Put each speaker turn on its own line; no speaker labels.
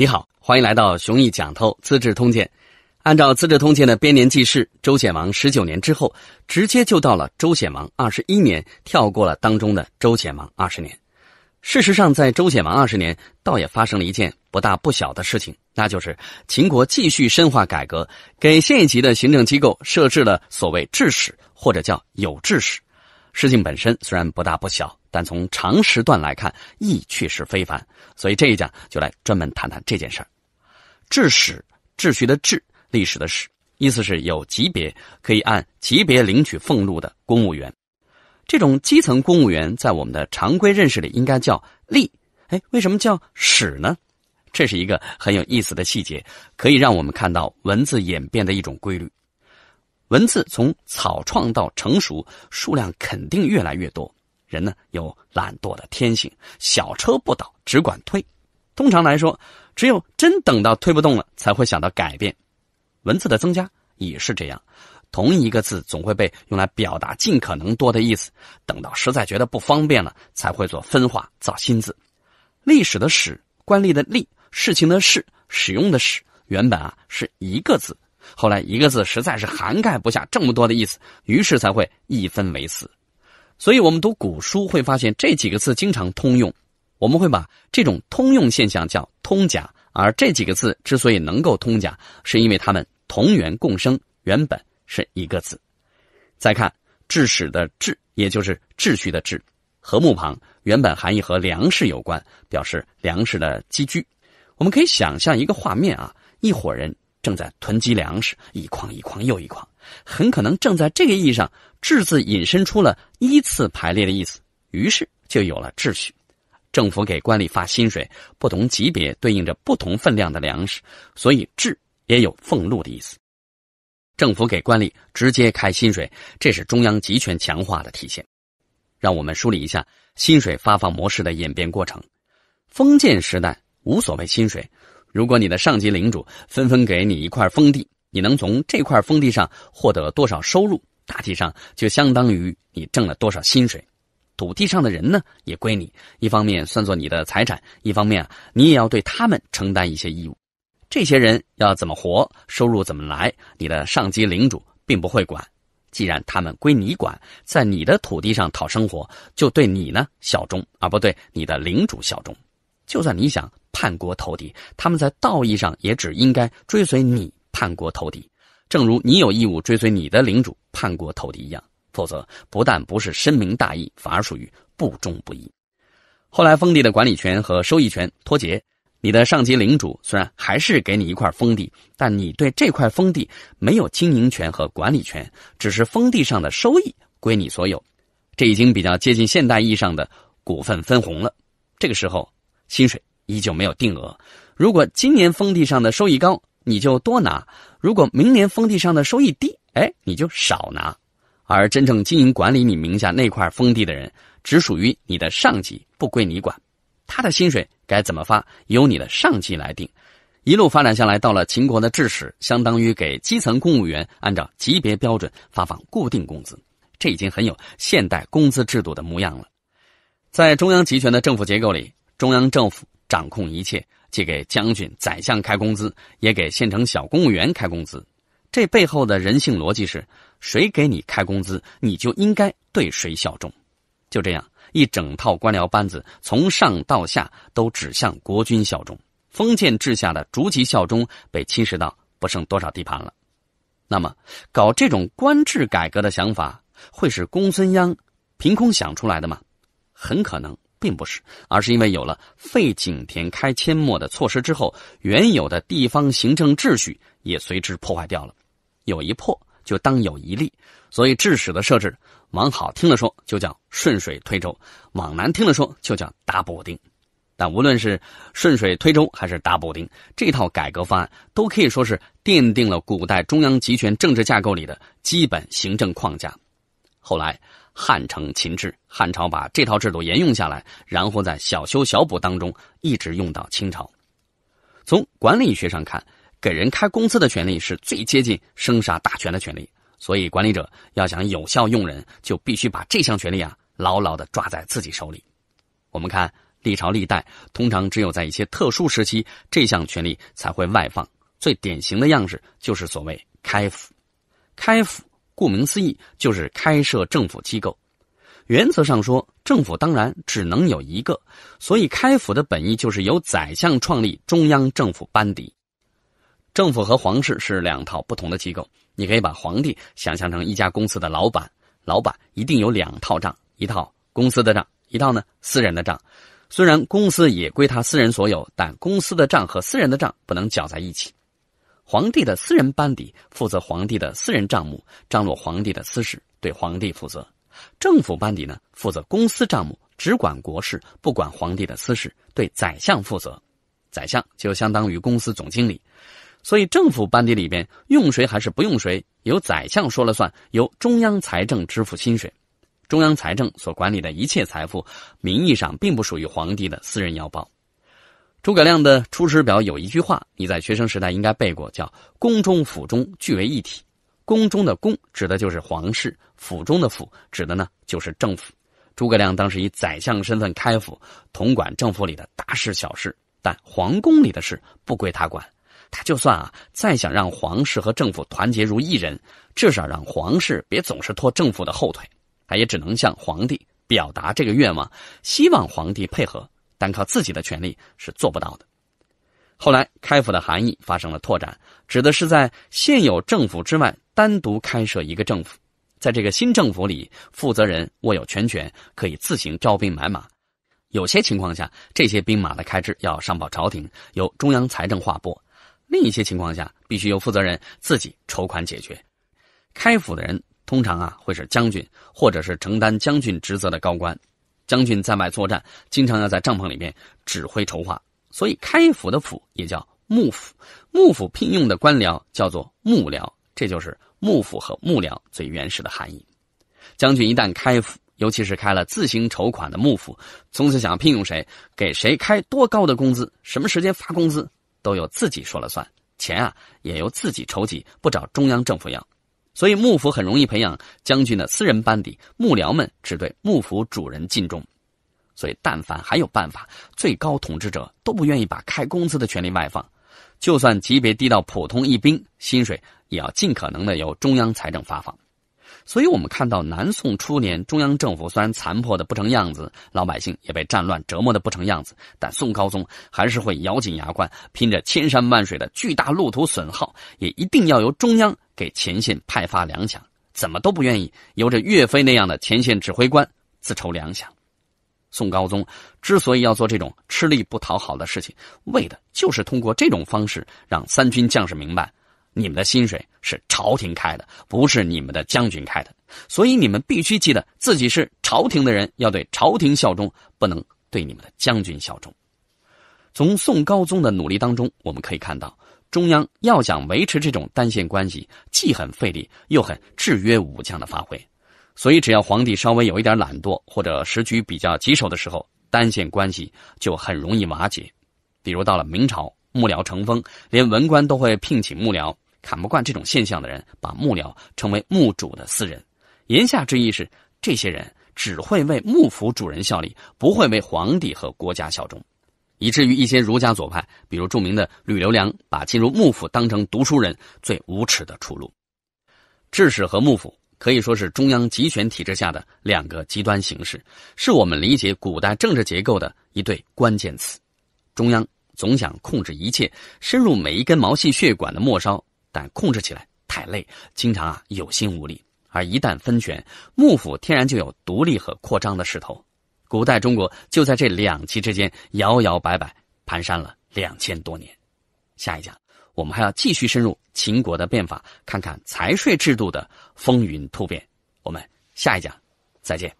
你好，欢迎来到《熊毅讲透资治通鉴》。按照《资治通鉴》的编年记事，周显王十九年之后，直接就到了周显王二十一年，跳过了当中的周显王二十年。事实上，在周显王二十年，倒也发生了一件不大不小的事情，那就是秦国继续深化改革，给县一级的行政机构设置了所谓治史，或者叫有治史。事情本身虽然不大不小，但从长时段来看，意趣是非凡。所以这一讲就来专门谈谈这件事儿。秩史秩序的秩，历史的史，意思是有级别，可以按级别领取俸禄的公务员。这种基层公务员在我们的常规认识里应该叫吏。哎，为什么叫史呢？这是一个很有意思的细节，可以让我们看到文字演变的一种规律。文字从草创到成熟，数量肯定越来越多。人呢有懒惰的天性，小车不倒只管推。通常来说，只有真等到推不动了，才会想到改变。文字的增加也是这样，同一个字总会被用来表达尽可能多的意思。等到实在觉得不方便了，才会做分化造新字。历史的史、官吏的吏、事情的事、使用的使，原本啊是一个字。后来一个字实在是涵盖不下这么多的意思，于是才会一分为四。所以，我们读古书会发现这几个字经常通用，我们会把这种通用现象叫通假。而这几个字之所以能够通假，是因为它们同源共生，原本是一个字。再看“致使”的“致”，也就是秩序的“秩”，禾木旁原本含义和粮食有关，表示粮食的积聚。我们可以想象一个画面啊，一伙人。正在囤积粮食，一筐一筐又一筐，很可能正在这个意义上，“制”字引申出了依次排列的意思，于是就有了秩序。政府给官吏发薪水，不同级别对应着不同分量的粮食，所以“制”也有俸禄的意思。政府给官吏直接开薪水，这是中央集权强化的体现。让我们梳理一下薪水发放模式的演变过程：封建时代无所谓薪水。如果你的上级领主纷纷给你一块封地，你能从这块封地上获得多少收入？大体上就相当于你挣了多少薪水。土地上的人呢，也归你，一方面算作你的财产，一方面啊，你也要对他们承担一些义务。这些人要怎么活，收入怎么来，你的上级领主并不会管。既然他们归你管，在你的土地上讨生活，就对你呢效忠啊，不对，你的领主效忠。就算你想叛国投敌，他们在道义上也只应该追随你叛国投敌，正如你有义务追随你的领主叛国投敌一样。否则，不但不是深明大义，反而属于不忠不义。后来，封地的管理权和收益权脱节，你的上级领主虽然还是给你一块封地，但你对这块封地没有经营权和管理权，只是封地上的收益归你所有。这已经比较接近现代意义上的股份分红了。这个时候。薪水依旧没有定额，如果今年封地上的收益高，你就多拿；如果明年封地上的收益低，哎，你就少拿。而真正经营管理你名下那块封地的人，只属于你的上级，不归你管。他的薪水该怎么发，由你的上级来定。一路发展下来，到了秦国的制史，相当于给基层公务员按照级别标准发放固定工资，这已经很有现代工资制度的模样了。在中央集权的政府结构里。中央政府掌控一切，既给将军、宰相开工资，也给县城小公务员开工资。这背后的人性逻辑是：谁给你开工资，你就应该对谁效忠。就这样，一整套官僚班子从上到下都指向国君效忠。封建制下的逐级效忠被侵蚀到不剩多少地盘了。那么，搞这种官制改革的想法会是公孙鞅凭空想出来的吗？很可能。并不是，而是因为有了废井田、开阡陌的措施之后，原有的地方行政秩序也随之破坏掉了。有一破，就当有一立，所以致史的设置，往好听的说就叫顺水推舟，往难听的说就叫打补丁。但无论是顺水推舟还是打补丁，这套改革方案都可以说是奠定了古代中央集权政治架构里的基本行政框架。后来。汉承秦制，汉朝把这套制度沿用下来，然后在小修小补当中一直用到清朝。从管理学上看，给人开公司的权利是最接近生杀大权的权利，所以管理者要想有效用人，就必须把这项权利啊牢牢的抓在自己手里。我们看历朝历代，通常只有在一些特殊时期，这项权利才会外放。最典型的样式就是所谓开府，开府。顾名思义，就是开设政府机构。原则上说，政府当然只能有一个，所以开府的本意就是由宰相创立中央政府班底。政府和皇室是两套不同的机构。你可以把皇帝想象成一家公司的老板，老板一定有两套账：一套公司的账，一套呢私人的账。虽然公司也归他私人所有，但公司的账和私人的账不能搅在一起。皇帝的私人班底负责皇帝的私人账目，张罗皇帝的私事，对皇帝负责；政府班底呢，负责公司账目，只管国事，不管皇帝的私事，对宰相负责。宰相就相当于公司总经理，所以政府班底里边用谁还是不用谁，由宰相说了算，由中央财政支付薪水。中央财政所管理的一切财富，名义上并不属于皇帝的私人腰包。诸葛亮的《出师表》有一句话，你在学生时代应该背过，叫“宫中府中，俱为一体”。宫中的“宫”指的就是皇室，府中的“府”指的呢就是政府。诸葛亮当时以宰相身份开府，统管政府里的大事小事，但皇宫里的事不归他管。他就算啊再想让皇室和政府团结如一人，至少让皇室别总是拖政府的后腿，他也只能向皇帝表达这个愿望，希望皇帝配合。单靠自己的权力是做不到的。后来，开府的含义发生了拓展，指的是在现有政府之外单独开设一个政府。在这个新政府里，负责人握有全权，可以自行招兵买马。有些情况下，这些兵马的开支要上报朝廷，由中央财政划拨；另一些情况下，必须由负责人自己筹款解决。开府的人通常啊，会是将军或者是承担将军职责的高官。将军在外作战，经常要在帐篷里面指挥筹划，所以开府的府也叫幕府。幕府聘用的官僚叫做幕僚，这就是幕府和幕僚最原始的含义。将军一旦开府，尤其是开了自行筹款的幕府，从此想聘用谁，给谁开多高的工资，什么时间发工资，都由自己说了算，钱啊也由自己筹集，不找中央政府要。所以幕府很容易培养将军的私人班底，幕僚们只对幕府主人尽忠。所以，但凡还有办法，最高统治者都不愿意把开工资的权利外放，就算级别低到普通一兵，薪水也要尽可能的由中央财政发放。所以，我们看到南宋初年，中央政府虽然残破的不成样子，老百姓也被战乱折磨的不成样子，但宋高宗还是会咬紧牙关，拼着千山万水的巨大路途损耗，也一定要由中央给前线派发粮饷，怎么都不愿意由着岳飞那样的前线指挥官自筹粮饷。宋高宗之所以要做这种吃力不讨好的事情，为的就是通过这种方式让三军将士明白。你们的薪水是朝廷开的，不是你们的将军开的，所以你们必须记得自己是朝廷的人，要对朝廷效忠，不能对你们的将军效忠。从宋高宗的努力当中，我们可以看到，中央要想维持这种单线关系，既很费力，又很制约武将的发挥。所以，只要皇帝稍微有一点懒惰，或者时局比较棘手的时候，单线关系就很容易瓦解。比如到了明朝。幕僚成风，连文官都会聘请幕僚。看不惯这种现象的人，把幕僚成为幕主的私人，言下之意是这些人只会为幕府主人效力，不会为皇帝和国家效忠，以至于一些儒家左派，比如著名的吕留良，把进入幕府当成读书人最无耻的出路。制史和幕府可以说是中央集权体制下的两个极端形式，是我们理解古代政治结构的一对关键词：中央。总想控制一切，深入每一根毛细血管的末梢，但控制起来太累，经常啊有心无力。而一旦分权，幕府天然就有独立和扩张的势头。古代中国就在这两极之间摇摇摆摆、蹒跚了两千多年。下一讲，我们还要继续深入秦国的变法，看看财税制度的风云突变。我们下一讲，再见。